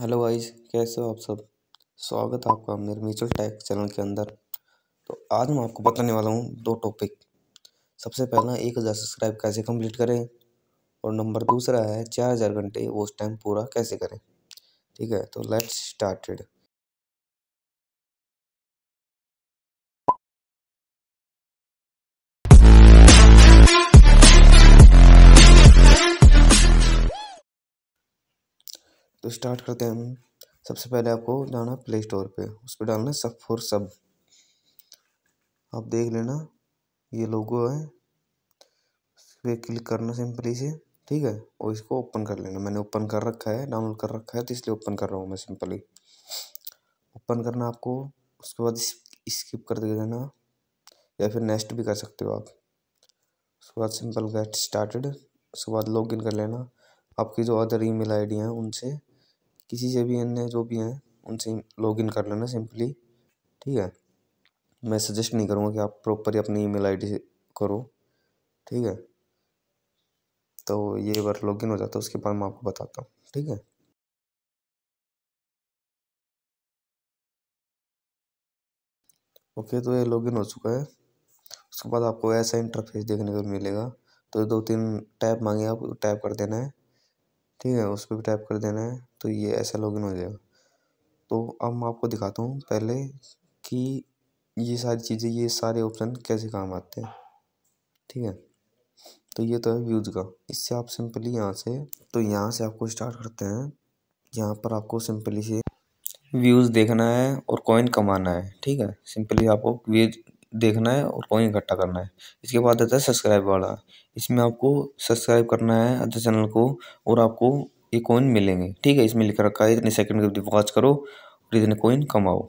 hello guys कैसे हो आप सब स्वागत है आपका मेरे म्यूचुअल टैक्स चैनल के अंदर तो आज मैं आपको बताने वाला हूँ दो टॉपिक सबसे पहला एक हज़ार सब्सक्राइब कैसे कंप्लीट करें और नंबर दूसरा है चार हज़ार घंटे वो टाइम पूरा कैसे करें ठीक है तो लेट्स स्टार्टेड तो स्टार्ट करते हैं हम सबसे पहले आपको जाना प्ले स्टोर पे उस पर डालना सब फॉर सब आप देख लेना ये लोगो है इस पर क्लिक करना सिंपली से ठीक है और इसको ओपन कर लेना मैंने ओपन कर रखा है डाउनलोड कर रखा है तो इसलिए ओपन कर रहा हूँ मैं सिंपली ओपन करना आपको उसके बाद स्किप कर दे देना या फिर नेक्स्ट भी कर सकते हो आप उसके बाद सिंपल गेट स्टार्टेड उसके बाद लॉग इन कर लेना आपकी जो अदर ईमेल आईडी हैं उनसे किसी से भी अन्य जो भी हैं उनसे लॉग इन कर लेना सिंपली ठीक है मैं सजेस्ट नहीं करूँगा कि आप प्रॉपर अपनी ईमेल आईडी करो ठीक है तो ये बार लॉग इन हो जाता है उसके बाद मैं आपको बताता हूँ ठीक है ओके तो ये लॉग इन हो चुका है उसके बाद आपको ऐसा इंटरफेस देखने को मिलेगा तो दो तीन टैप मांगे आप टैप कर देना है ठीक है उस पर भी टैप कर देना है तो ये ऐसा लॉगिन हो जाएगा तो अब मैं आपको दिखाता हूँ पहले कि ये सारी चीज़ें ये सारे ऑप्शन कैसे काम आते हैं ठीक है तो ये तो है व्यूज़ का इससे आप सिंपली यहाँ से तो यहाँ से आपको स्टार्ट करते हैं यहाँ पर आपको सिंपली से व्यूज़ देखना है और कॉइन कमाना है ठीक है सिंपली आपको व्यूज देखना है और कॉइन इकट्ठा करना है इसके बाद आता है सब्सक्राइब वाला इसमें आपको सब्सक्राइब करना है अदर चैनल को और आपको ये कॉइन मिलेंगे ठीक है इसमें लिख रखा है इतने सेकंड के वॉच करो और इतने कॉइन कमाओ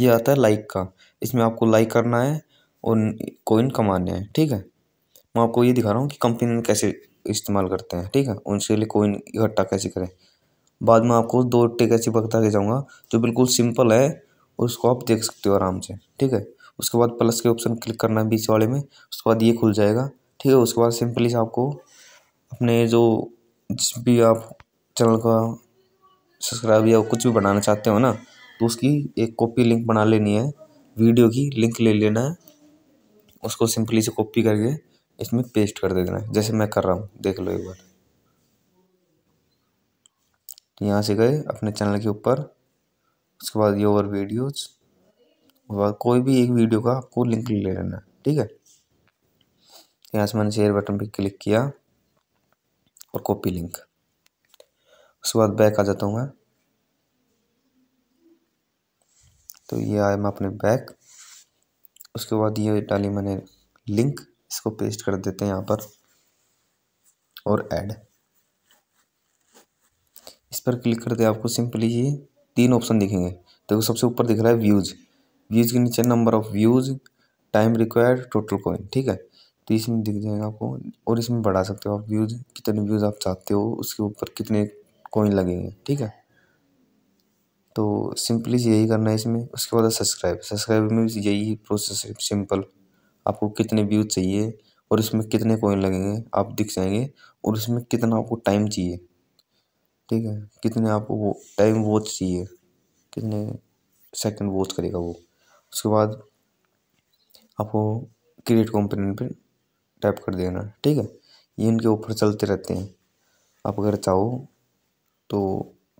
ये आता है लाइक का इसमें आपको लाइक करना है और कॉइन कमाने हैं ठीक है मैं आपको ये दिखा रहा हूँ कि कंपनी कैसे इस्तेमाल करते हैं ठीक है उनके लिए कोइन इकट्ठा कैसे करें बाद में आपको दो टेक ऐसी बता के जाऊँगा जो बिल्कुल सिंपल है उसको आप देख सकते हो आराम से ठीक है उसके बाद प्लस के ऑप्शन क्लिक करना है बीच वाले में उसके बाद ये खुल जाएगा ठीक है उसके बाद सिंपली से आपको अपने जो जिस भी आप चैनल का सब्सक्राइब या कुछ भी बनाना चाहते हो ना तो उसकी एक कॉपी लिंक बना लेनी है वीडियो की लिंक ले लेना है उसको सिंपली से कॉपी करके इसमें पेस्ट कर दे देना है जैसे मैं कर रहा हूँ देख लो एक बार तो यहाँ से गए अपने चैनल के ऊपर उसके बाद ये और वीडियोज उसके बाद कोई भी एक वीडियो का आपको लिंक ले लेना है ठीक है यहाँ से मैंने शेयर बटन पे क्लिक किया और कॉपी लिंक उसके बाद बैक आ जाता हूँ मैं तो ये आया मैं अपने बैक उसके बाद ये डाली मैंने लिंक इसको पेस्ट कर देते हैं यहाँ पर और ऐड इस पर क्लिक करते आपको सिंपली ये तीन ऑप्शन दिखेंगे देखो सबसे ऊपर दिख रहा है व्यूज़ व्यूज़ के नीचे number of views time required total coin ठीक है तो इसमें दिख जाएगा आपको और इसमें बढ़ा सकते हो आप व्यूज़ कितने व्यूज़ आप चाहते हो उसके ऊपर कितने कॉइन लगेंगे ठीक है तो सिंपली यही करना है इसमें उसके बाद सब्सक्राइब सब्सक्राइब में भी यही प्रोसेस है सिंपल आपको कितने व्यूज चाहिए और इसमें कितने कॉइन लगेंगे आप दिख जाएंगे और इसमें कितना आपको टाइम चाहिए ठीक है कितने आपको वो टाइम वॉच चाहिए कितने सेकंड वॉच करेगा वो उसके बाद आपको क्रिएट कंपोनेंट पे टैप कर देना ठीक है ये इनके ऊपर चलते रहते हैं आप अगर चाहो तो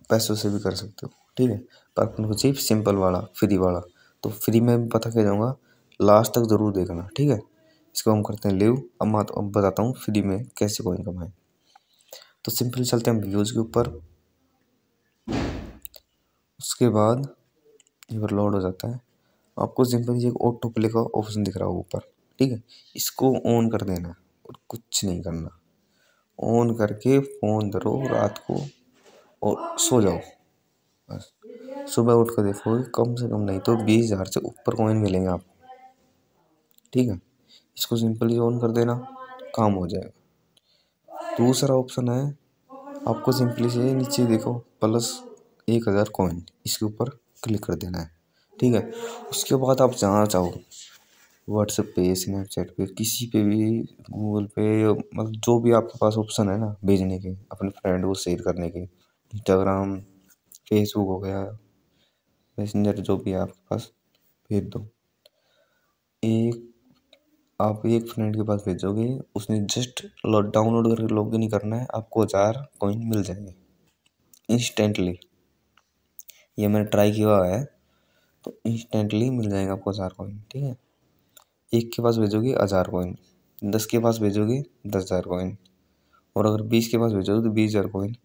पैसों से भी कर सकते हो ठीक है पर अपन को चाहिए सिंपल वाला फ्री वाला तो फ्री में पता क्या जाऊँगा लास्ट तक ज़रूर देखना ठीक है इसको हम करते हैं लिव अब मैं अब बताता हूँ फ्री में कैसे कोई कमाए तो सिंपली चलते हैं व्यूज़ के ऊपर उसके बाद ये पर लोड हो जाता है आपको सिंपली एक ऑटो प्ले का ऑप्शन दिख रहा होगा ऊपर ठीक है इसको ऑन कर देना और कुछ नहीं करना ऑन करके फ़ोन धरो रात को और सो जाओ बस सुबह उठ कर देखो कम से कम नहीं तो बीस हज़ार से ऊपर कॉइन मिलेंगे आपको ठीक है इसको सिंपली ऑन कर देना काम हो जाएगा दूसरा ऑप्शन है आपको सिंपली से नीचे देखो प्लस एक हज़ार कॉइन इसके ऊपर क्लिक कर देना है ठीक है उसके बाद आप जाना चाहो व्हाट्सएप पे स्नैपचैट पे किसी पे भी गूगल पे मतलब जो भी आपके पास ऑप्शन है ना भेजने के अपने फ्रेंड को शेयर करने के इंस्टाग्राम फेसबुक हो गया मैसेंजर जो भी है आपके पास भेज दो एक आप एक फ्रेंड के पास भेजोगे उसने जस्ट डाउनलोड करके लॉग इन करना है आपको हज़ार कॉइन मिल जाएंगे इंस्टेंटली ये मैंने ट्राई किया हुआ है तो इंस्टेंटली मिल जाएगा आपको हज़ार कॉइन ठीक है एक के पास भेजोगे हज़ार कॉइन दस के पास भेजोगे दस हज़ार कॉइन और अगर बीस के पास भेजोगे तो बीस हज़ार कॉइन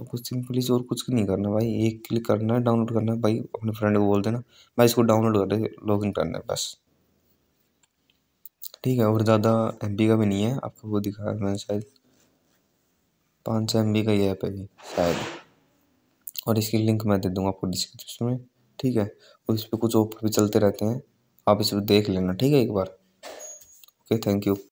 आपको सिंपली से और कुछ नहीं करना भाई एक क्लिक करना है डाउनलोड करना है भाई अपने फ्रेंड को बोल देना भाई इसको डाउनलोड कर लॉग इन करना है बस ठीक है और ज़्यादा एम का भी नहीं है आपको वो दिखाया मैंने शायद पाँच सौ एम का ही ऐप है शायद और इसकी लिंक मैं दे दूँगा आपको डिस्क्रिप्शन में ठीक है और इस पर कुछ ऑफर भी चलते रहते हैं आप इस पर देख लेना ठीक है एक बार ओके थैंक यू